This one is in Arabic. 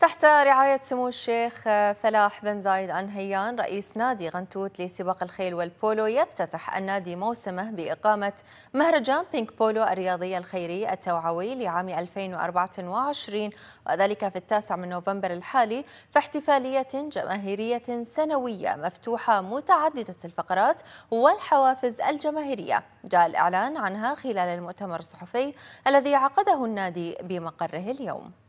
تحت رعاية سمو الشيخ آه، فلاح بن زايد عن هيان رئيس نادي غنتوت لسباق الخيل والبولو يفتتح النادي موسمه بإقامة مهرجان بينك بولو الرياضي الخيري التوعوي لعام 2024 وذلك في التاسع من نوفمبر الحالي في احتفالية جماهيرية سنوية مفتوحة متعددة الفقرات والحوافز الجماهيرية جاء الإعلان عنها خلال المؤتمر الصحفي الذي عقده النادي بمقره اليوم